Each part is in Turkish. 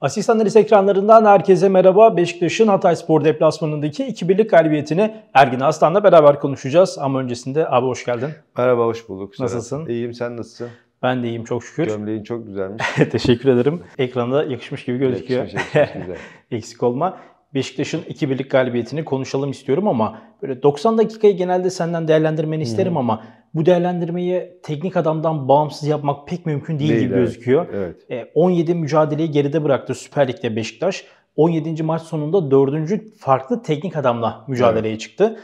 Asistanlar ekranlarından herkese merhaba. Beşiktaş'ın Hatay Spor deplasmanındaki 2-1'lik galibiyetini Ergin Aslan'la beraber konuşacağız. Ama öncesinde abi hoş geldin. Merhaba, hoş bulduk. Nasılsın? İyiyim, sen nasılsın? Ben de iyiyim çok şükür. Gömleğin çok güzelmiş. Teşekkür ederim. Ekranda yakışmış gibi gözüküyor. Yakışmış, yakışmış, güzel. Eksik olma. Beşiktaş'ın 2-1'lik galibiyetini konuşalım istiyorum ama böyle 90 dakikayı genelde senden değerlendirmeni isterim hmm. ama bu değerlendirmeyi teknik adamdan bağımsız yapmak pek mümkün değil, değil gibi evet. gözüküyor. Evet. E, 17 mücadeleyi geride bıraktı Süper Lig'de Beşiktaş. 17. maç sonunda 4. farklı teknik adamla mücadeleye evet. çıktı.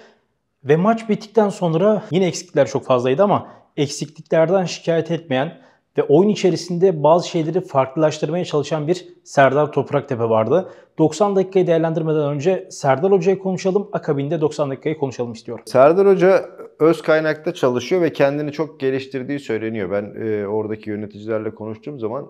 Ve maç bittikten sonra yine eksiklikler çok fazlaydı ama eksikliklerden şikayet etmeyen ve oyun içerisinde bazı şeyleri farklılaştırmaya çalışan bir Serdar Topraktepe vardı. 90 dakikayı değerlendirmeden önce Serdar Hoca'yı konuşalım, akabinde 90 dakikayı konuşalım istiyorum. Serdar Hoca öz kaynakta çalışıyor ve kendini çok geliştirdiği söyleniyor. Ben e, oradaki yöneticilerle konuştuğum zaman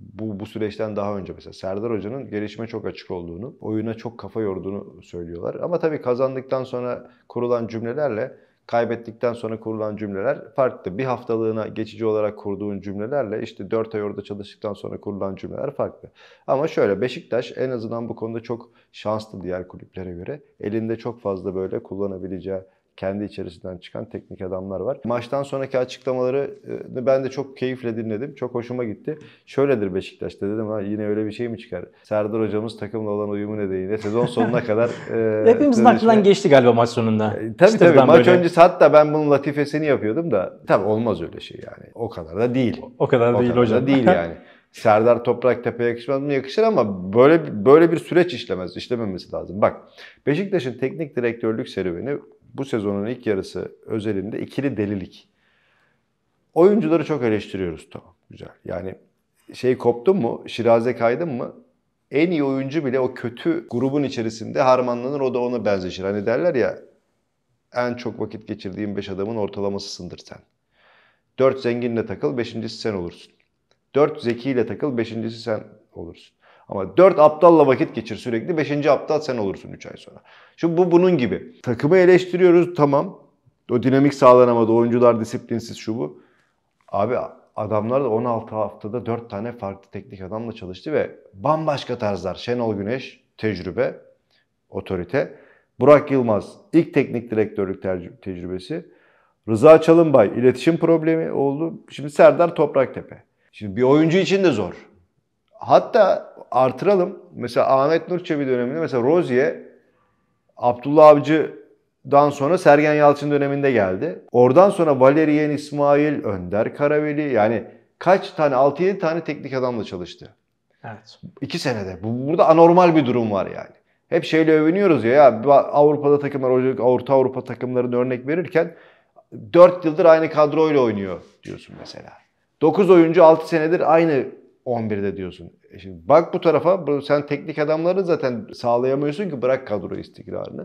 bu, bu süreçten daha önce mesela Serdar Hoca'nın gelişime çok açık olduğunu, oyuna çok kafa yorduğunu söylüyorlar. Ama tabii kazandıktan sonra kurulan cümlelerle kaybettikten sonra kurulan cümleler farklı. Bir haftalığına geçici olarak kurduğun cümlelerle işte 4 ay orada çalıştıktan sonra kurulan cümleler farklı. Ama şöyle Beşiktaş en azından bu konuda çok şanslı diğer kulüplere göre. Elinde çok fazla böyle kullanabileceği kendi içerisinden çıkan teknik adamlar var. Maçtan sonraki açıklamaları e, ben de çok keyifle dinledim. Çok hoşuma gitti. Şöyledir Beşiktaş'ta dedim ha yine öyle bir şey mi çıkar? Serdar hocamız takımla olan uyumu nedeniyle sezon sonuna kadar e, Hepimizin aklından geçti galiba maç sonunda. E, tabii Çıtırdan tabii maç böyle. öncesi hatta ben bunun latifesini yapıyordum da tabii olmaz öyle şey yani. O kadar da değil. O kadar o değil kadar hocam. Da değil yani. Serdar Toprak Topraktepe'ye yakışmaz mı? Yakışır ama böyle böyle bir süreç işlemez. işlememesi lazım. Bak Beşiktaş'ın teknik direktörlük serüveni bu sezonun ilk yarısı özelinde ikili delilik. Oyuncuları çok eleştiriyoruz tamam güzel. Yani şey koptu mu, şiraze kaydın mı en iyi oyuncu bile o kötü grubun içerisinde harmanlanır o da ona benzeşir. Hani derler ya en çok vakit geçirdiğin 5 adamın ortalamasısındır sen. 4 zenginle takıl 5.si sen olursun. Dört zekiyle takıl, beşincisi sen olursun. Ama dört aptalla vakit geçir sürekli, beşinci aptal sen olursun üç ay sonra. Şimdi bu bunun gibi. Takımı eleştiriyoruz tamam. O dinamik sağlanamadı, oyuncular disiplinsiz şu bu. Abi adamlar da 16 haftada 4 tane farklı teknik adamla çalıştı ve bambaşka tarzlar. Şenol Güneş tecrübe, otorite. Burak Yılmaz ilk teknik direktörlük tecrübesi. Rıza Çalınbay iletişim problemi oldu. Şimdi Serdar Topraktepe. Şimdi bir oyuncu için de zor. Hatta artıralım. Mesela Ahmet Nurçevi döneminde mesela Rozier Abdullah Avcı'dan sonra Sergen Yalçın döneminde geldi. Oradan sonra Valerian İsmail, Önder Karaveli yani kaç tane 6-7 tane teknik adamla çalıştı. Evet. İki senede. Bu, burada anormal bir durum var yani. Hep şeyle övünüyoruz ya, ya Avrupa'da takımlar, Orta Avrupa takımlarını örnek verirken 4 yıldır aynı kadroyla oynuyor diyorsun mesela. 9 oyuncu 6 senedir aynı 11'de diyorsun. E şimdi bak bu tarafa sen teknik adamları zaten sağlayamıyorsun ki bırak kadro istikrarını.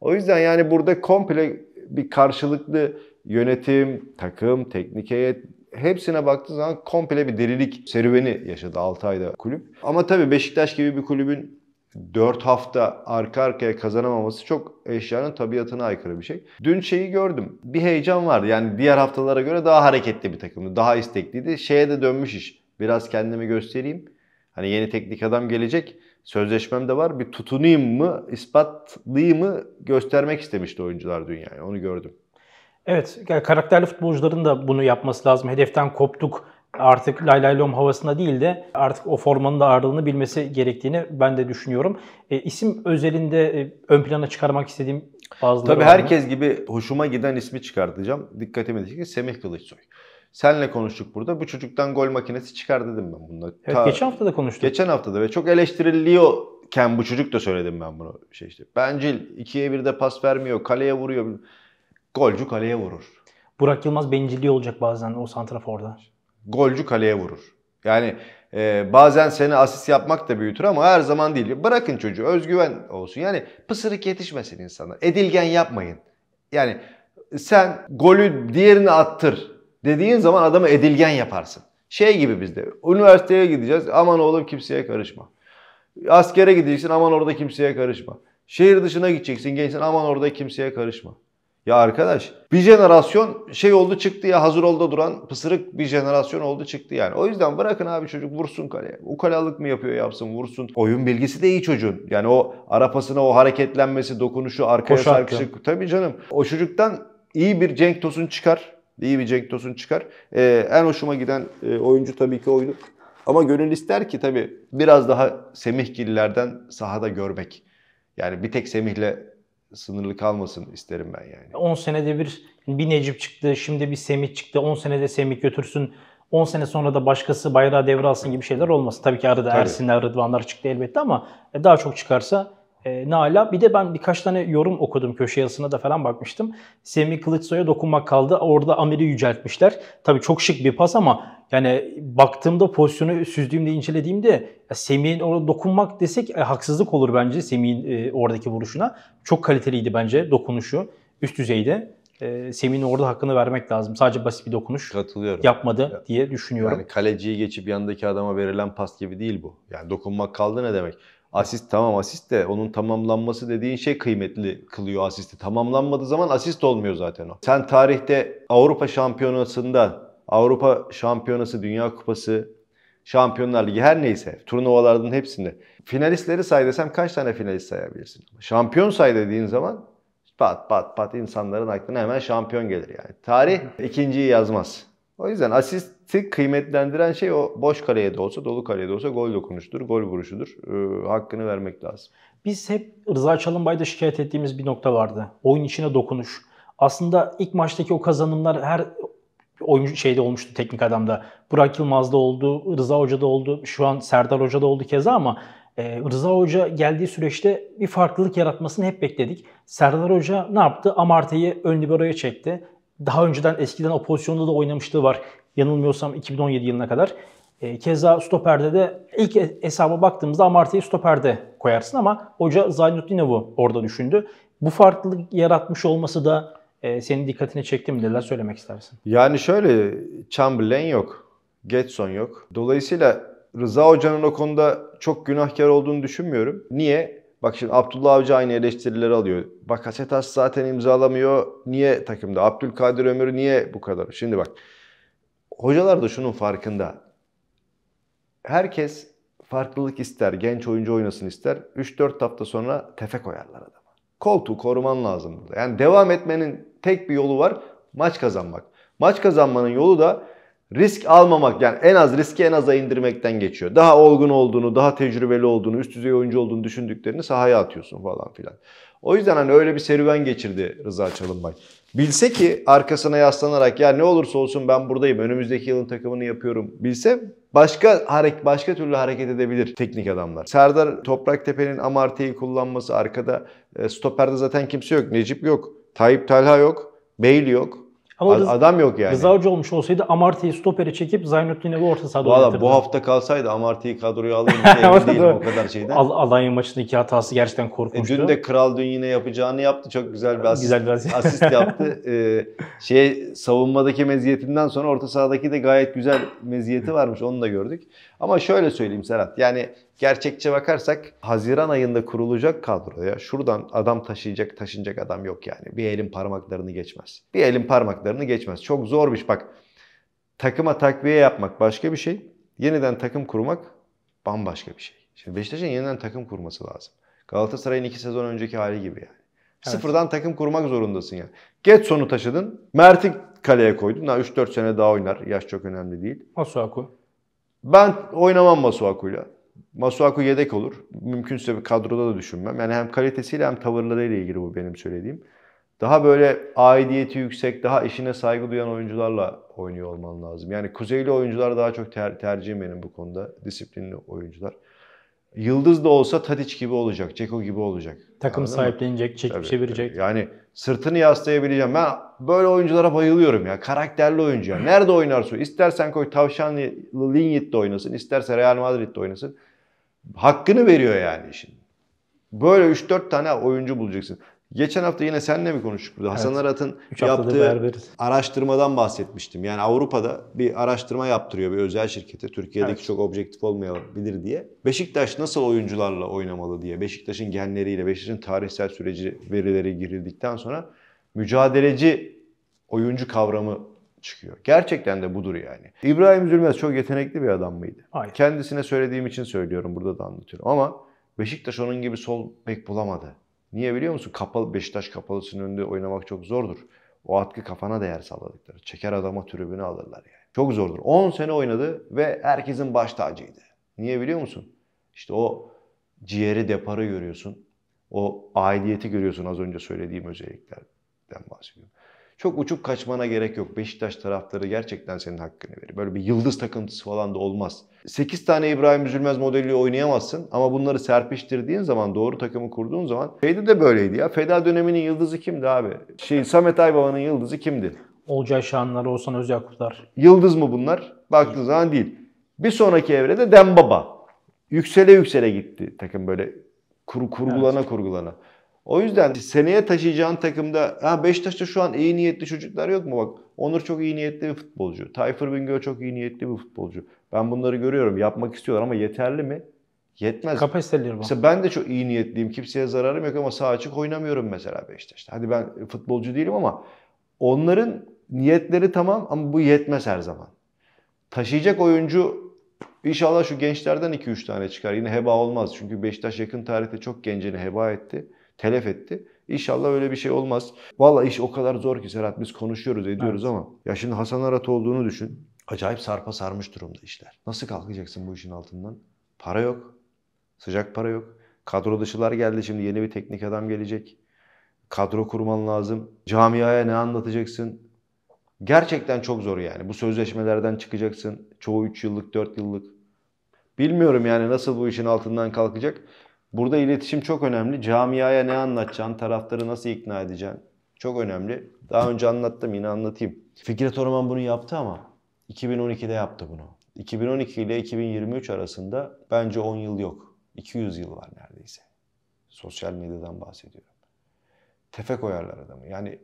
O yüzden yani burada komple bir karşılıklı yönetim, takım, teknik heyet hepsine baktığı zaman komple bir delilik serüveni yaşadı 6 ayda kulüp. Ama tabii Beşiktaş gibi bir kulübün 4 hafta arka arkaya kazanamaması çok eşyanın tabiatına aykırı bir şey. Dün şeyi gördüm. Bir heyecan vardı. Yani diğer haftalara göre daha hareketli bir takımdı. Daha istekliydi. Şeye de dönmüş iş. Biraz kendimi göstereyim. Hani yeni teknik adam gelecek. Sözleşmem de var. Bir tutunayım mı, ispatlayayım mı göstermek istemişti oyuncular dün yani. Onu gördüm. Evet, karakterli futbolcuların da bunu yapması lazım. Hedeften koptuk artık lay lay lom havasında değil de artık o formanın da ağırlığını bilmesi gerektiğini ben de düşünüyorum. E, isim özelinde e, ön plana çıkarmak istediğim bazıları Tabii herkes mı? gibi hoşuma giden ismi çıkartacağım. Dikkatimi çekti Semih Kılıçsoy. Senle konuştuk burada. Bu çocuktan gol makinesi çıkar dedim ben bunda. Evet, Ta, geçen hafta da konuştuk. Geçen hafta da ve çok eleştiriliyorken bu çocuk da söyledim ben bunu. Şey işte, bencil, ikiye bir de pas vermiyor, kaleye vuruyor. Golcü kaleye vurur. Burak Yılmaz bencilliği olacak bazen o santraforda golcü kaleye vurur. Yani e, bazen seni asist yapmak da büyütür ama her zaman değil. Bırakın çocuğu özgüven olsun. Yani pısırık yetişmesin insanlar. Edilgen yapmayın. Yani sen golü diğerini attır dediğin zaman adamı edilgen yaparsın. Şey gibi bizde. Üniversiteye gideceğiz. Aman oğlum kimseye karışma. Askere gideceksin aman orada kimseye karışma. Şehir dışına gideceksin gençsin aman orada kimseye karışma. Ya arkadaş bir jenerasyon şey oldu çıktı ya hazır oldu duran pısırık bir jenerasyon oldu çıktı yani. O yüzden bırakın abi çocuk vursun kaleye. Ukalalık mı yapıyor yapsın vursun. Oyun bilgisi de iyi çocuğun. Yani o arapasına o hareketlenmesi, dokunuşu, arkaya Koşartı. sarkışı. Tabii canım. O çocuktan iyi bir Cenk Tosun çıkar. İyi bir Cenk Tosun çıkar. Ee, en hoşuma giden e, oyuncu tabii ki oydu. Ama gönül ister ki tabii biraz daha Semih Giller'den sahada görmek. Yani bir tek Semih'le sınırlı kalmasın isterim ben yani. 10 senede bir bir Necip çıktı, şimdi bir Semih çıktı. 10 senede Semih götürsün. 10 sene sonra da başkası bayrağı devralsın gibi şeyler olmasın. Tabii ki arada Tabii. Ersinler, Rıdvanlar çıktı elbette ama daha çok çıkarsa e, ee, Naila. Bir de ben birkaç tane yorum okudum köşe yazısına da falan bakmıştım. Semih Kılıçsoy'a dokunmak kaldı. Orada Amir'i yüceltmişler. Tabii çok şık bir pas ama yani baktığımda pozisyonu süzdüğümde incelediğimde Semih'in orada dokunmak desek e, haksızlık olur bence Semih'in e, oradaki vuruşuna. Çok kaliteliydi bence dokunuşu. Üst düzeyde. E, Semih'in orada hakkını vermek lazım. Sadece basit bir dokunuş Katılıyorum. yapmadı ya, diye düşünüyorum. Yani kaleciyi geçip yanındaki adama verilen pas gibi değil bu. Yani dokunmak kaldı ne demek? Asist tamam asist de onun tamamlanması dediğin şey kıymetli kılıyor asisti. Tamamlanmadığı zaman asist olmuyor zaten o. Sen tarihte Avrupa Şampiyonası'nda Avrupa Şampiyonası, Dünya Kupası, Şampiyonlar Ligi her neyse turnuvalardan hepsinde finalistleri say desem kaç tane finalist sayabilirsin? Şampiyon say dediğin zaman pat pat pat insanların aklına hemen şampiyon gelir yani. Tarih ikinciyi yazmaz. O yüzden asisti kıymetlendiren şey o boş kaleye de olsa, dolu kaleye de olsa gol dokunuştur, gol vuruşudur. Ee, hakkını vermek lazım. Biz hep Rıza Çalınbay'da şikayet ettiğimiz bir nokta vardı. Oyun içine dokunuş. Aslında ilk maçtaki o kazanımlar her oyuncu şeyde olmuştu teknik adamda. Burak Yılmaz'da oldu, Rıza Hoca'da oldu, şu an Serdar Hoca'da oldu keza ama e, Rıza Hoca geldiği süreçte bir farklılık yaratmasını hep bekledik. Serdar Hoca ne yaptı? Amartey'i ön liberoya çekti daha önceden eskiden o pozisyonda da oynamışlığı var. Yanılmıyorsam 2017 yılına kadar. E, keza stoperde de ilk e, hesaba baktığımızda Amartya'yı stoperde koyarsın ama hoca Zaynutdinov'u orada düşündü. Bu farklılık yaratmış olması da e, senin dikkatini çekti mi? Neler söylemek istersin? Yani şöyle Chamberlain yok. Getson yok. Dolayısıyla Rıza Hoca'nın o konuda çok günahkar olduğunu düşünmüyorum. Niye? Bak şimdi Abdullah Avcı aynı eleştirileri alıyor. Bak Hasetas zaten imzalamıyor. Niye takımda? Abdülkadir Ömür niye bu kadar? Şimdi bak. Hocalar da şunun farkında. Herkes farklılık ister. Genç oyuncu oynasın ister. 3-4 hafta sonra tefe koyarlar adama. Koltuğu koruman lazım burada. Yani devam etmenin tek bir yolu var. Maç kazanmak. Maç kazanmanın yolu da risk almamak yani en az riski en aza indirmekten geçiyor. Daha olgun olduğunu, daha tecrübeli olduğunu, üst düzey oyuncu olduğunu düşündüklerini sahaya atıyorsun falan filan. O yüzden hani öyle bir serüven geçirdi Rıza Çalınbay. Bilse ki arkasına yaslanarak ya ne olursa olsun ben buradayım önümüzdeki yılın takımını yapıyorum bilse başka hareket başka türlü hareket edebilir teknik adamlar. Serdar Topraktepe'nin Amarte'yi kullanması arkada e, stoperde zaten kimse yok. Necip yok. Tayyip Talha yok. Beyli yok. Ama Ad, adam yok yani. Rıza Hoca olmuş olsaydı Amartya'yı stopere çekip Zaynettin Evi orta sahada Valla bu hafta kalsaydı Amartya'yı kadroya alırım emin değilim o kadar şeyden. Al Alanya maçındaki hatası gerçekten korkunçtu. E, dün de Kral dün yine yapacağını yaptı. Çok güzel bir asist, güzel bir asist. asist yaptı. Ee, şey savunmadaki meziyetinden sonra orta sahadaki de gayet güzel meziyeti varmış. Onu da gördük. Ama şöyle söyleyeyim Serhat. Yani Gerçekçi bakarsak Haziran ayında kurulacak kadroya şuradan adam taşıyacak taşınacak adam yok yani. Bir elin parmaklarını geçmez. Bir elin parmaklarını geçmez. Çok zor bir şey. Bak takıma takviye yapmak başka bir şey. Yeniden takım kurmak bambaşka bir şey. Şimdi Beşiktaş'ın yeniden takım kurması lazım. Galatasaray'ın iki sezon önceki hali gibi yani. Evet. Sıfırdan takım kurmak zorundasın yani. Geç sonu taşıdın. Mert'i kaleye koydun. 3-4 sene daha oynar. Yaş çok önemli değil. Masuaku. Ben oynamam Masuaku'yla. Masuaku yedek olur. Mümkünse bir kadroda da düşünmem. Yani hem kalitesiyle hem tavırlarıyla ilgili bu benim söylediğim. Daha böyle aidiyeti yüksek, daha işine saygı duyan oyuncularla oynuyor olman lazım. Yani kuzeyli oyuncular daha çok ter- tercihim benim bu konuda. Disiplinli oyuncular. Yıldız da olsa Tadiç gibi olacak, Ceko gibi olacak. Takım Anladın sahiplenecek, çekip çevirecek. Yani sırtını yaslayabileceğim. Ben böyle oyunculara bayılıyorum ya. Karakterli oyuncu ya. Nerede oynarsa. istersen koy tavşanlı Linyit'te oynasın, isterse Real Madrid'de oynasın. Hakkını veriyor yani işin. Böyle 3-4 tane oyuncu bulacaksın. Geçen hafta yine seninle mi konuştuk burada? Evet. Hasan Arat'ın yaptığı araştırmadan bahsetmiştim. Yani Avrupa'da bir araştırma yaptırıyor bir özel şirkete. Türkiye'deki evet. çok objektif olmayabilir diye. Beşiktaş nasıl oyuncularla oynamalı diye. Beşiktaş'ın genleriyle, Beşiktaş'ın tarihsel süreci verileri girildikten sonra mücadeleci oyuncu kavramı çıkıyor. Gerçekten de budur yani. İbrahim Zülmez çok yetenekli bir adam mıydı? Hayır. Kendisine söylediğim için söylüyorum burada da anlatıyorum ama Beşiktaş onun gibi sol bek bulamadı. Niye biliyor musun? Kapalı Beşiktaş kapalısının önünde oynamak çok zordur. O atkı kafana değer salladıkları. Çeker adama tribünü alırlar yani. Çok zordur. 10 sene oynadı ve herkesin baş tacıydı. Niye biliyor musun? İşte o ciğeri deparı görüyorsun. O aidiyeti görüyorsun az önce söylediğim özelliklerden bahsediyorum. Çok uçup kaçmana gerek yok. Beşiktaş taraftarı gerçekten senin hakkını verir. Böyle bir yıldız takıntısı falan da olmaz. 8 tane İbrahim Üzülmez modeliyle oynayamazsın ama bunları serpiştirdiğin zaman, doğru takımı kurduğun zaman Feyde de böyleydi ya. Feda döneminin yıldızı kimdi abi? Şey Samet Aybaba'nın yıldızı kimdi? Olcay Şanlar, Oğuzhan Özyakutlar. Yıldız mı bunlar? Baktığın zaman değil. Bir sonraki evrede Dembaba. Yüksele yüksele gitti takım böyle kur, kurgulana evet. kurgulana. O yüzden seneye taşıyacağın takımda ha Beşiktaş'ta şu an iyi niyetli çocuklar yok mu? Bak Onur çok iyi niyetli bir futbolcu. Tayfur Bingöl çok iyi niyetli bir futbolcu. Ben bunları görüyorum. Yapmak istiyorlar ama yeterli mi? Yetmez. Kapasiteleri var. Mesela ben de çok iyi niyetliyim. Kimseye zararım yok ama sağ açık oynamıyorum mesela Beşiktaş'ta. Hadi ben futbolcu değilim ama onların niyetleri tamam ama bu yetmez her zaman. Taşıyacak oyuncu inşallah şu gençlerden 2-3 tane çıkar. Yine heba olmaz. Çünkü Beşiktaş yakın tarihte çok gencini heba etti telef etti. İnşallah öyle bir şey olmaz. Valla iş o kadar zor ki Serhat biz konuşuyoruz ediyoruz evet. ama ya şimdi Hasan Arat olduğunu düşün. Acayip sarpa sarmış durumda işler. Nasıl kalkacaksın bu işin altından? Para yok. Sıcak para yok. Kadro dışılar geldi şimdi yeni bir teknik adam gelecek. Kadro kurman lazım. Camiaya ne anlatacaksın? Gerçekten çok zor yani. Bu sözleşmelerden çıkacaksın. Çoğu 3 yıllık, 4 yıllık. Bilmiyorum yani nasıl bu işin altından kalkacak. Burada iletişim çok önemli. Camiaya ne anlatacaksın, taraftarı nasıl ikna edeceksin? Çok önemli. Daha önce anlattım yine anlatayım. Fikret Orman bunu yaptı ama 2012'de yaptı bunu. 2012 ile 2023 arasında bence 10 yıl yok. 200 yıl var neredeyse. Sosyal medyadan bahsediyorum. Tefe koyarlar adamı. Yani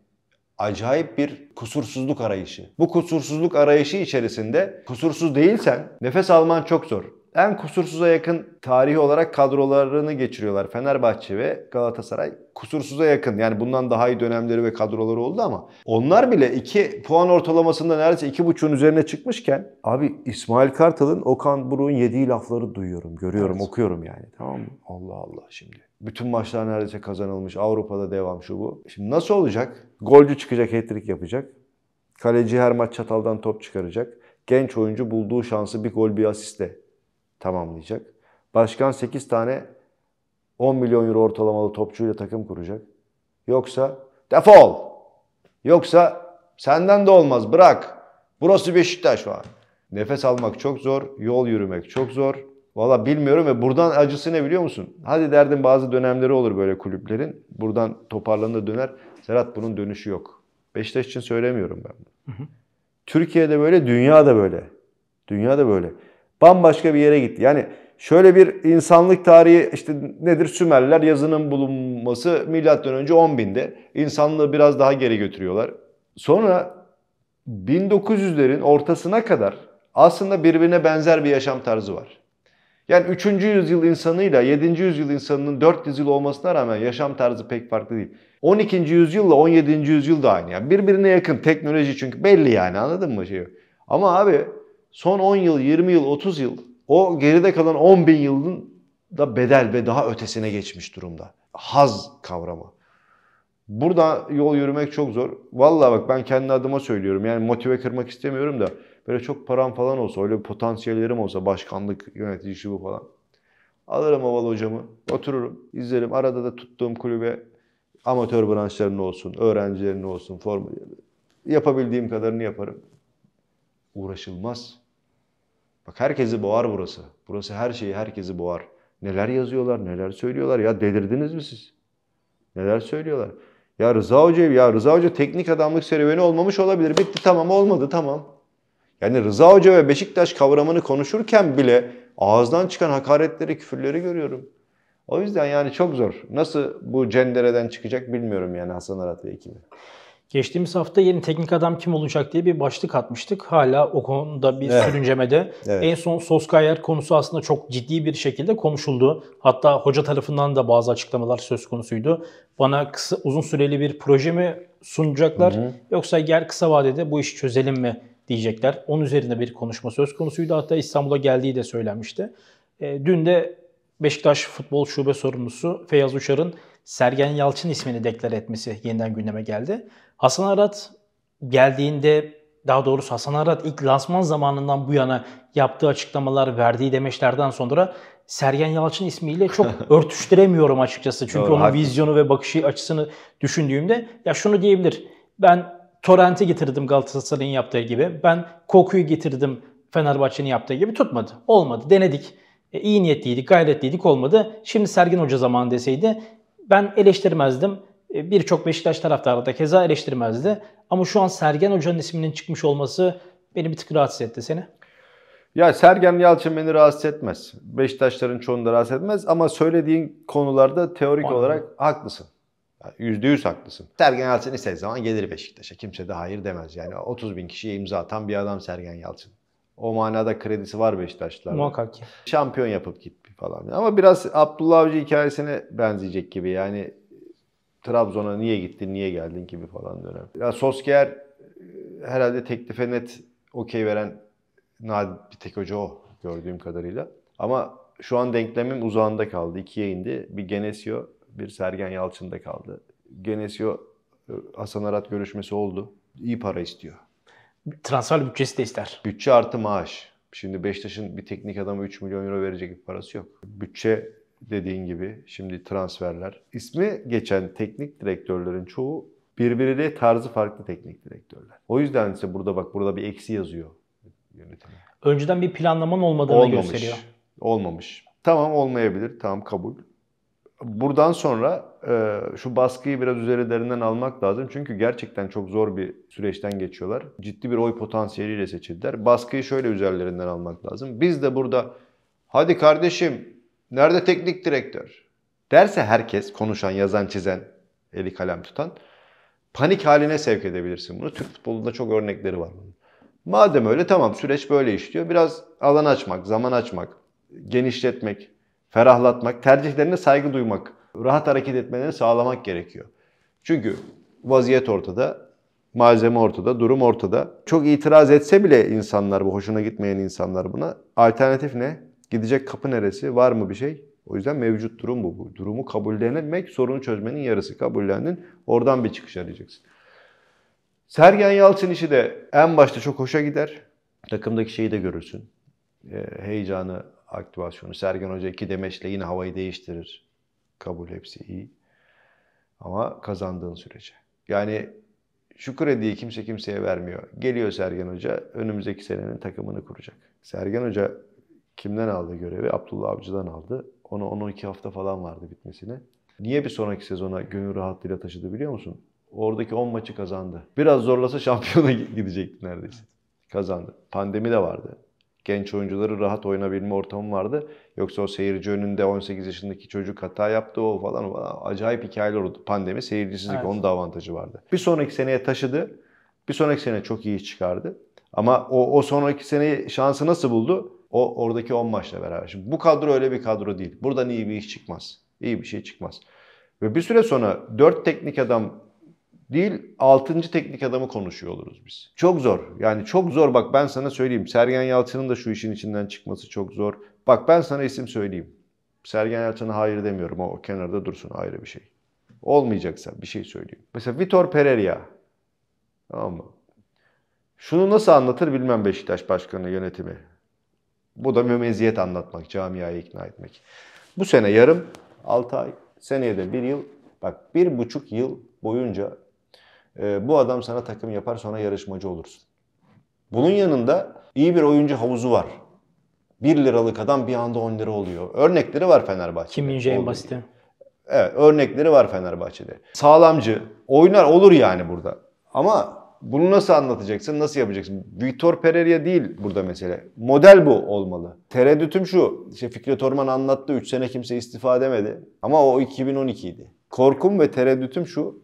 acayip bir kusursuzluk arayışı. Bu kusursuzluk arayışı içerisinde kusursuz değilsen nefes alman çok zor en kusursuza yakın tarihi olarak kadrolarını geçiriyorlar. Fenerbahçe ve Galatasaray kusursuza yakın. Yani bundan daha iyi dönemleri ve kadroları oldu ama onlar bile 2 puan ortalamasında neredeyse 2.5'un üzerine çıkmışken abi İsmail Kartal'ın Okan Buruk'un yediği lafları duyuyorum, görüyorum, evet. okuyorum yani. Tamam mı? Allah Allah şimdi. Bütün maçlar neredeyse kazanılmış. Avrupa'da devam şu bu. Şimdi nasıl olacak? Golcü çıkacak, hat-trick yapacak. Kaleci her maç çataldan top çıkaracak. Genç oyuncu bulduğu şansı bir gol bir asistle tamamlayacak. Başkan 8 tane 10 milyon euro ortalamalı topçuyla takım kuracak. Yoksa defol. Yoksa senden de olmaz bırak. Burası Beşiktaş var. Nefes almak çok zor, yol yürümek çok zor. Valla bilmiyorum ve buradan acısı ne biliyor musun? Hadi derdin bazı dönemleri olur böyle kulüplerin. Buradan toparlanır döner. Serhat bunun dönüşü yok. Beşiktaş için söylemiyorum ben bunu. Türkiye'de böyle, Dünya da böyle. Dünya da böyle bambaşka bir yere gitti. Yani şöyle bir insanlık tarihi işte nedir Sümerler yazının bulunması milattan önce 10.000'de. insanlığı biraz daha geri götürüyorlar. Sonra 1900'lerin ortasına kadar aslında birbirine benzer bir yaşam tarzı var. Yani 3. yüzyıl insanıyla 7. yüzyıl insanının 400 yüzyıl olmasına rağmen yaşam tarzı pek farklı değil. 12. yüzyılla 17. yüzyıl da aynı. Yani birbirine yakın teknoloji çünkü belli yani anladın mı şeyi? Ama abi son 10 yıl, 20 yıl, 30 yıl o geride kalan 10 bin yılın da bedel ve daha ötesine geçmiş durumda. Haz kavramı. Burada yol yürümek çok zor. Vallahi bak ben kendi adıma söylüyorum. Yani motive kırmak istemiyorum da böyle çok param falan olsa, öyle potansiyellerim olsa başkanlık, yönetici bu falan. Alırım havalı hocamı, otururum, izlerim. Arada da tuttuğum kulübe amatör branşlarının olsun, öğrencilerinin olsun, formu yapabildiğim kadarını yaparım. Uğraşılmaz. Bak herkesi boğar burası. Burası her şeyi herkesi boğar. Neler yazıyorlar, neler söylüyorlar. Ya delirdiniz mi siz? Neler söylüyorlar? Ya Rıza Hoca, ya Rıza Hoca teknik adamlık serüveni olmamış olabilir. Bitti tamam olmadı tamam. Yani Rıza Hoca ve Beşiktaş kavramını konuşurken bile ağızdan çıkan hakaretleri, küfürleri görüyorum. O yüzden yani çok zor. Nasıl bu cendereden çıkacak bilmiyorum yani Hasan Arat ve ekibi. Geçtiğimiz hafta yeni teknik adam kim olacak diye bir başlık atmıştık. Hala o konuda bir evet. sürüncemede. Evet. En son Soskayer konusu aslında çok ciddi bir şekilde konuşuldu. Hatta hoca tarafından da bazı açıklamalar söz konusuydu. Bana kısa, uzun süreli bir proje mi sunacaklar Hı-hı. yoksa gel kısa vadede bu işi çözelim mi diyecekler. Onun üzerine bir konuşma söz konusuydu. Hatta İstanbul'a geldiği de söylenmişti. E, dün de Beşiktaş Futbol Şube Sorumlusu Feyyaz Uçar'ın Sergen Yalçın ismini deklar etmesi yeniden gündeme geldi. Hasan Arat geldiğinde daha doğrusu Hasan Arat ilk lansman zamanından bu yana yaptığı açıklamalar, verdiği demeçlerden sonra Sergen Yalçın ismiyle çok örtüştüremiyorum açıkçası. Çünkü Doğru, onun haklı. vizyonu ve bakışı açısını düşündüğümde ya şunu diyebilir. Ben Torrent'i getirdim Galatasaray'ın yaptığı gibi. Ben Koku'yu getirdim Fenerbahçe'nin yaptığı gibi. Tutmadı. Olmadı. Denedik. E, iyi niyetliydik, gayretliydik olmadı. Şimdi Sergen Hoca zamanı deseydi ben eleştirmezdim. E, birçok Beşiktaş taraftarı da keza eleştirmezdi. Ama şu an Sergen Hoca'nın isminin çıkmış olması beni bir tık rahatsız etti seni. Ya Sergen Yalçın beni rahatsız etmez. Beşiktaşların çoğunu da rahatsız etmez ama söylediğin konularda teorik Anladım. olarak haklısın. Yüzde yüz haklısın. Sergen Yalçın istediği zaman gelir Beşiktaş'a. Kimse de hayır demez. Yani 30 bin kişiye imza atan bir adam Sergen Yalçın. O manada kredisi var Beşiktaşlılar. Muhakkak ki. Şampiyon yapıp git falan. Ama biraz Abdullah Avcı hikayesine benzeyecek gibi yani Trabzon'a niye gittin, niye geldin gibi falan dönem. Ya Sosker e, herhalde teklife net okey veren nadir bir tek hoca o gördüğüm kadarıyla. Ama şu an denklemim uzağında kaldı. ikiye indi. Bir Genesio, bir Sergen Yalçın'da kaldı. Genesio e, Hasan Arat görüşmesi oldu. İyi para istiyor. Transfer bütçesi de ister. Bütçe artı maaş. Şimdi Beşiktaş'ın bir teknik adamı 3 milyon euro verecek bir parası yok. Bütçe dediğin gibi şimdi transferler. İsmi geçen teknik direktörlerin çoğu birbiriyle tarzı farklı teknik direktörler. O yüzden ise burada bak burada bir eksi yazıyor yönetime. Önceden bir planlaman olmadığını Olmamış. gösteriyor. Olmamış. Tamam olmayabilir. Tamam kabul buradan sonra e, şu baskıyı biraz derinden almak lazım. Çünkü gerçekten çok zor bir süreçten geçiyorlar. Ciddi bir oy potansiyeliyle seçildiler. Baskıyı şöyle üzerlerinden almak lazım. Biz de burada hadi kardeşim nerede teknik direktör derse herkes konuşan, yazan, çizen, eli kalem tutan panik haline sevk edebilirsin bunu. Türk futbolunda çok örnekleri var bunun. Madem öyle tamam süreç böyle işliyor. Biraz alan açmak, zaman açmak, genişletmek, ferahlatmak, tercihlerine saygı duymak, rahat hareket etmelerini sağlamak gerekiyor. Çünkü vaziyet ortada, malzeme ortada, durum ortada. Çok itiraz etse bile insanlar bu hoşuna gitmeyen insanlar buna alternatif ne? Gidecek kapı neresi? Var mı bir şey? O yüzden mevcut durum bu. bu durumu kabullenmek sorunu çözmenin yarısı. Kabullendin. Oradan bir çıkış arayacaksın. Sergen Yalçın işi de en başta çok hoşa gider. Takımdaki şeyi de görürsün. Ee, heyecanı, aktivasyonu. Sergen Hoca iki demeçle yine havayı değiştirir. Kabul hepsi iyi. Ama kazandığın sürece. Yani şu krediyi kimse kimseye vermiyor. Geliyor Sergen Hoca önümüzdeki senenin takımını kuracak. Sergen Hoca kimden aldı görevi? Abdullah Avcı'dan aldı. Ona 10-12 hafta falan vardı bitmesine. Niye bir sonraki sezona gönül rahatlığıyla taşıdı biliyor musun? Oradaki 10 maçı kazandı. Biraz zorlasa şampiyona gidecekti neredeyse. Kazandı. Pandemi de vardı genç oyuncuları rahat oynayabilme ortamı vardı. Yoksa o seyirci önünde 18 yaşındaki çocuk hata yaptı o falan, acayip hikayeler oldu. Pandemi seyircisizlik evet. onun da avantajı vardı. Bir sonraki seneye taşıdı. Bir sonraki sene çok iyi çıkardı. Ama o, o sonraki seneyi şansı nasıl buldu? O oradaki 10 maçla beraber. Şimdi bu kadro öyle bir kadro değil. Buradan iyi bir iş çıkmaz. İyi bir şey çıkmaz. Ve bir süre sonra 4 teknik adam değil 6. teknik adamı konuşuyor oluruz biz. Çok zor. Yani çok zor bak ben sana söyleyeyim. Sergen Yalçın'ın da şu işin içinden çıkması çok zor. Bak ben sana isim söyleyeyim. Sergen Yalçın'a hayır demiyorum. O kenarda dursun ayrı bir şey. Olmayacaksa bir şey söyleyeyim. Mesela Vitor Pereira. Tamam mı? Şunu nasıl anlatır bilmem Beşiktaş Başkanı yönetimi. Bu da mümeziyet anlatmak, camiayı ikna etmek. Bu sene yarım, 6 ay, seneye de 1 yıl. Bak bir buçuk yıl boyunca e, bu adam sana takım yapar sonra yarışmacı olursun. Bunun yanında iyi bir oyuncu havuzu var. 1 liralık adam bir anda 10 lira oluyor. Örnekleri var Fenerbahçe'de. Kim Min en basiti. Evet örnekleri var Fenerbahçe'de. Sağlamcı oynar olur yani burada. Ama bunu nasıl anlatacaksın, nasıl yapacaksın? Victor Pereira değil burada mesele. Model bu olmalı. Tereddütüm şu, işte Fikret Orman anlattı, 3 sene kimse istifa demedi. Ama o 2012 idi. Korkum ve tereddütüm şu,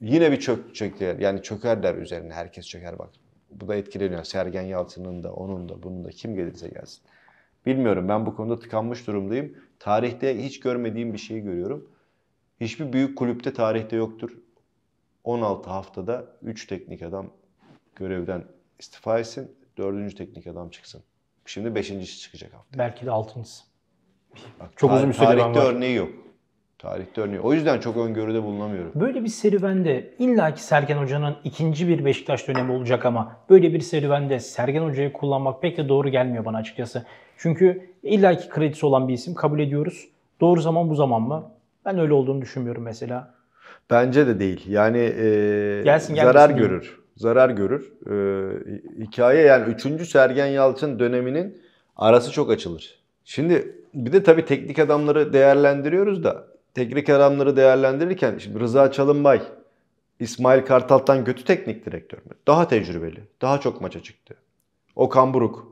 yine bir çök, çöker yani çökerler üzerine herkes çöker bak. Bu da etkileniyor. Sergen Yalçın'ın da onun da bunun da kim gelirse gelsin. Bilmiyorum ben bu konuda tıkanmış durumdayım. Tarihte hiç görmediğim bir şeyi görüyorum. Hiçbir büyük kulüpte tarihte yoktur. 16 haftada 3 teknik adam görevden istifa etsin. 4. teknik adam çıksın. Şimdi 5.si çıkacak hafta. Belki de 6.sı. Bak, Çok uzun bir süre tarihte örneği yok. Tarih dönüyor. O yüzden çok öngörüde bulunamıyorum. Böyle bir serüvende illaki Sergen Hoca'nın ikinci bir Beşiktaş dönemi olacak ama böyle bir serüvende Sergen Hoca'yı kullanmak pek de doğru gelmiyor bana açıkçası. Çünkü illaki kredisi olan bir isim kabul ediyoruz. Doğru zaman bu zaman mı? Ben öyle olduğunu düşünmüyorum mesela. Bence de değil. Yani e, gelsin, zarar görür. Diyeyim. Zarar görür. E, hikaye yani 3. Sergen Yalçın döneminin arası çok açılır. Şimdi bir de tabii teknik adamları değerlendiriyoruz da teknik adamları değerlendirirken şimdi Rıza Çalınbay, İsmail Kartal'tan kötü teknik direktör mü? Daha tecrübeli, daha çok maça çıktı. Okan Buruk.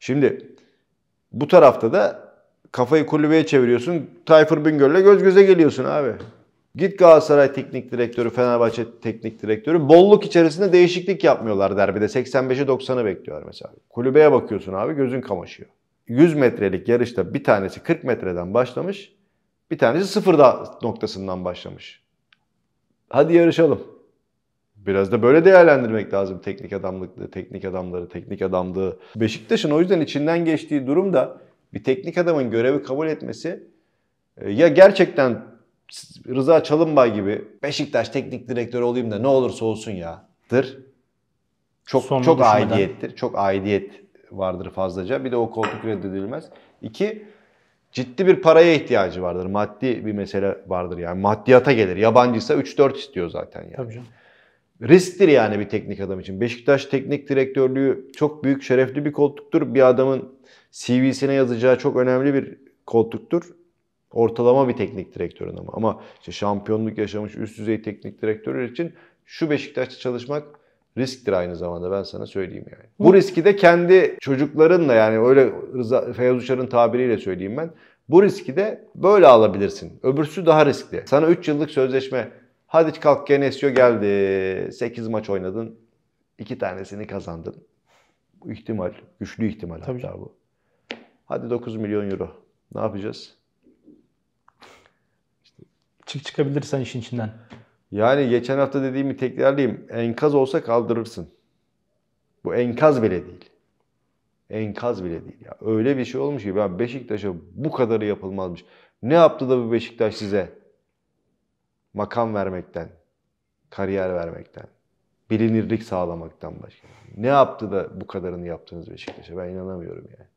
Şimdi bu tarafta da kafayı kulübeye çeviriyorsun. Tayfur Bingöl'le göz göze geliyorsun abi. Git Galatasaray teknik direktörü, Fenerbahçe teknik direktörü. Bolluk içerisinde değişiklik yapmıyorlar derbide. 85'e 90'ı bekliyorlar mesela. Kulübeye bakıyorsun abi gözün kamaşıyor. 100 metrelik yarışta bir tanesi 40 metreden başlamış. Bir tanesi sıfırda noktasından başlamış. Hadi yarışalım. Biraz da böyle değerlendirmek lazım teknik adamlıklı, teknik adamları, teknik adamlığı. Beşiktaş'ın o yüzden içinden geçtiği durumda bir teknik adamın görevi kabul etmesi e, ya gerçekten Rıza Çalınbay gibi Beşiktaş teknik direktörü olayım da ne olursa olsun yadır. Çok Sonuna çok düşmeden. aidiyettir. Çok aidiyet vardır fazlaca. Bir de o koltuk reddedilmez. İki, ciddi bir paraya ihtiyacı vardır. Maddi bir mesele vardır yani. Maddiyata gelir. Yabancıysa 3-4 istiyor zaten yani. Tabii canım. Risktir yani bir teknik adam için. Beşiktaş teknik direktörlüğü çok büyük şerefli bir koltuktur. Bir adamın CV'sine yazacağı çok önemli bir koltuktur. Ortalama bir teknik direktörün ama. Ama işte şampiyonluk yaşamış üst düzey teknik direktörler için şu Beşiktaş'ta çalışmak risktir aynı zamanda ben sana söyleyeyim yani. Bu riski de kendi çocuklarınla yani öyle Rıza Feyyaz Uçar'ın tabiriyle söyleyeyim ben. Bu riski de böyle alabilirsin. Öbürsü daha riskli. Sana 3 yıllık sözleşme. Hadi kalk Genesio geldi. 8 maç oynadın. 2 tanesini kazandın. Bu ihtimal. Güçlü ihtimal Tabii. hatta bu. Hadi 9 milyon euro. Ne yapacağız? Çık çıkabilirsen işin içinden. Yani geçen hafta dediğimi tekrarlayayım. Enkaz olsa kaldırırsın. Bu enkaz bile değil. Enkaz bile değil. Ya öyle bir şey olmuş ki ben Beşiktaş'a bu kadarı yapılmazmış. Ne yaptı da bu Beşiktaş size? Makam vermekten, kariyer vermekten, bilinirlik sağlamaktan başka. Ne yaptı da bu kadarını yaptınız Beşiktaş'a? Ben inanamıyorum yani.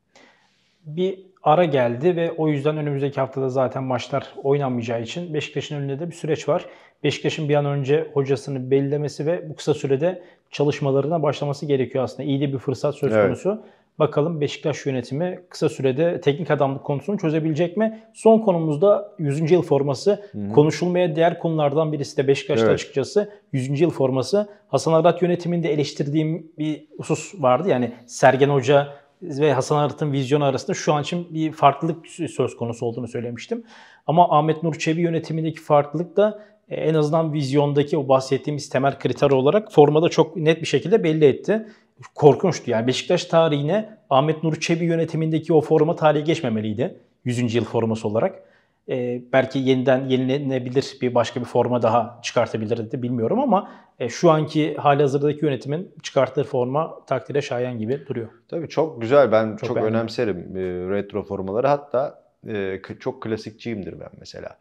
Bir ara geldi ve o yüzden önümüzdeki haftada zaten maçlar oynanmayacağı için Beşiktaş'ın önünde de bir süreç var. Beşiktaş'ın bir an önce hocasını belirlemesi ve bu kısa sürede çalışmalarına başlaması gerekiyor aslında. İyi de bir fırsat söz konusu. Bakalım Beşiktaş yönetimi kısa sürede teknik adamlık konusunu çözebilecek mi? Son konumuzda 100. yıl forması. Hı-hı. Konuşulmaya değer konulardan birisi de Beşiktaş'ta evet. açıkçası 100. yıl forması. Hasan Arat yönetiminde eleştirdiğim bir husus vardı. Yani Sergen Hoca ve Hasan Arat'ın vizyonu arasında şu an için bir farklılık söz konusu olduğunu söylemiştim. Ama Ahmet Nur Çebi yönetimindeki farklılık da e, en azından vizyondaki o bahsettiğimiz temel kriter olarak formada çok net bir şekilde belli etti. Korkunçtu yani Beşiktaş tarihine Ahmet Nur Çebi yönetimindeki o forma tarihi geçmemeliydi. 100. yıl forması olarak. E, belki yeniden yenilenebilir bir başka bir forma daha çıkartabilirdi bilmiyorum ama e, şu anki hali hazırdaki yönetimin çıkarttığı forma takdire şayan gibi duruyor. Tabii çok güzel ben çok, çok önemserim e, retro formaları hatta e, çok klasikçiyimdir ben mesela.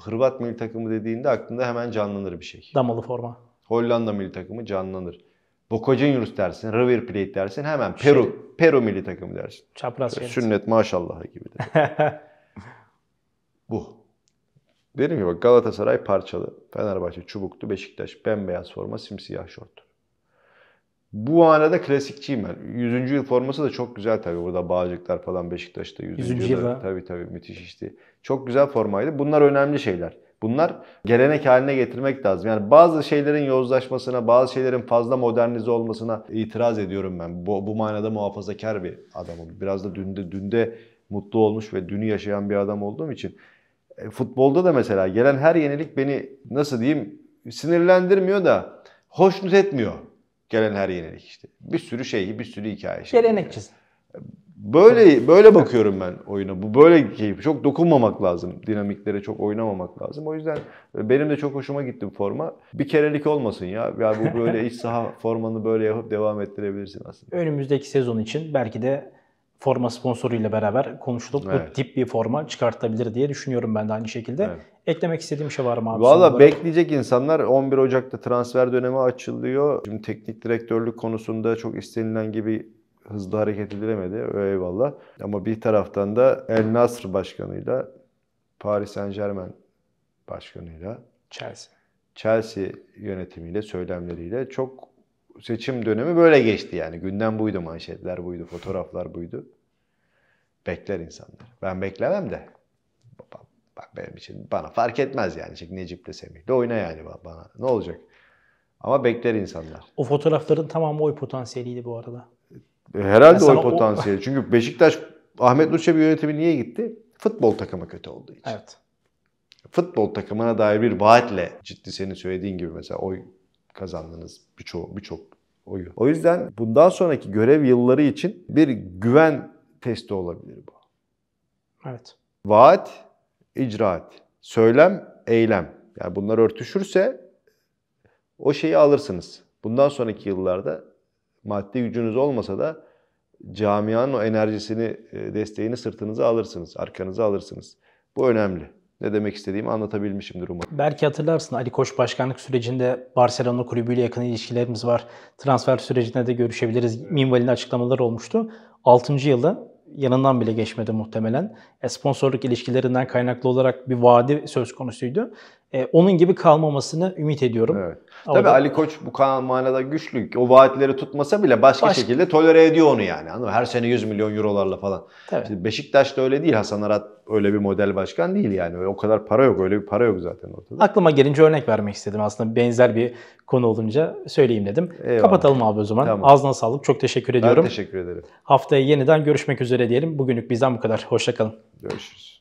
Hırvat milli takımı dediğinde aklında hemen canlanır bir şey. Damalı forma. Hollanda milli takımı canlanır. Boca Juniors dersin, River Plate dersin hemen şey- Peru, şey, Peru milli takımı dersin. Çapraz şey. Sünnet maşallah gibi de. Bu. Dedim ki bak Galatasaray parçalı, Fenerbahçe çubuklu, Beşiktaş bembeyaz forma, simsiyah şort. Bu manada klasikçiyim ben. Yüzüncü yıl forması da çok güzel tabii. Burada Bağcıklar falan Beşiktaş'ta 100. 100. yılı. Tabii tabii müthiş işti. Çok güzel formaydı. Bunlar önemli şeyler. Bunlar gelenek haline getirmek lazım. Yani bazı şeylerin yozlaşmasına, bazı şeylerin fazla modernize olmasına itiraz ediyorum ben. Bu, bu manada muhafazakar bir adamım. Biraz da dünde, dünde mutlu olmuş ve dünü yaşayan bir adam olduğum için. E, futbolda da mesela gelen her yenilik beni nasıl diyeyim sinirlendirmiyor da hoşnut etmiyor. Gelen her yenilik işte. Bir sürü şeyi, bir sürü hikaye. Şey. Gelenekçisin. Böyle böyle bakıyorum ben oyuna. Bu böyle keyif. Çok dokunmamak lazım. Dinamiklere çok oynamamak lazım. O yüzden benim de çok hoşuma gitti bu forma. Bir kerelik olmasın ya. Ya bu böyle iç saha formanı böyle yapıp devam ettirebilirsin aslında. Önümüzdeki sezon için belki de forma sponsoruyla beraber konuşulup evet. bu tip bir forma çıkartabilir diye düşünüyorum ben de aynı şekilde. Evet. Eklemek istediğim şey var mı abi? Valla bekleyecek insanlar 11 Ocak'ta transfer dönemi açılıyor. Şimdi teknik direktörlük konusunda çok istenilen gibi hızlı hareket edilemedi. Eyvallah. Ama bir taraftan da El Nasr başkanıyla Paris Saint Germain başkanıyla Chelsea Chelsea yönetimiyle, söylemleriyle çok seçim dönemi böyle geçti yani. günden buydu, manşetler buydu, fotoğraflar buydu. Bekler insanlar. Ben beklemem de. Bak, benim için bana fark etmez yani. Çünkü Necip'le Semih'le oyna yani bana. Ne olacak? Ama bekler insanlar. O fotoğrafların tamamı oy potansiyeliydi bu arada. Herhalde oy potansiyeli. O... Çünkü Beşiktaş Ahmet Nur yönetimi niye gitti? Futbol takımı kötü olduğu için. Evet. Futbol takımına dair bir vaatle ciddi senin söylediğin gibi mesela oy kazandınız birçok birçok oyu. O yüzden bundan sonraki görev yılları için bir güven testi olabilir bu. Evet. Vaat, icraat, söylem, eylem. Yani bunlar örtüşürse o şeyi alırsınız. Bundan sonraki yıllarda maddi gücünüz olmasa da camianın o enerjisini, e, desteğini sırtınıza alırsınız, arkanıza alırsınız. Bu önemli ne demek istediğimi anlatabilmişimdir umarım. Belki hatırlarsın Ali Koç başkanlık sürecinde Barcelona kulübüyle yakın ilişkilerimiz var. Transfer sürecinde de görüşebiliriz. Minval'in açıklamaları olmuştu. 6. yılı yanından bile geçmedi muhtemelen. E, sponsorluk ilişkilerinden kaynaklı olarak bir vadi söz konusuydu e, onun gibi kalmamasını ümit ediyorum. Evet. Ama Tabii da, Ali Koç bu manada güçlü. O vaatleri tutmasa bile başka, başka şekilde tolere ediyor onu yani. Anladın mı? Her sene 100 milyon eurolarla falan. Evet. İşte Beşiktaş'ta öyle değil. Hasan Arat öyle bir model başkan değil yani. o kadar para yok. Öyle bir para yok zaten ortada. Aklıma gelince örnek vermek istedim aslında. Benzer bir konu olunca söyleyeyim dedim. Eyvallah. Kapatalım abi o zaman. Tamam. Ağzına sağlık. Çok teşekkür ediyorum. Ben teşekkür ederim. Haftaya yeniden görüşmek üzere diyelim. Bugünlük bizden bu kadar. Hoşçakalın. Görüşürüz.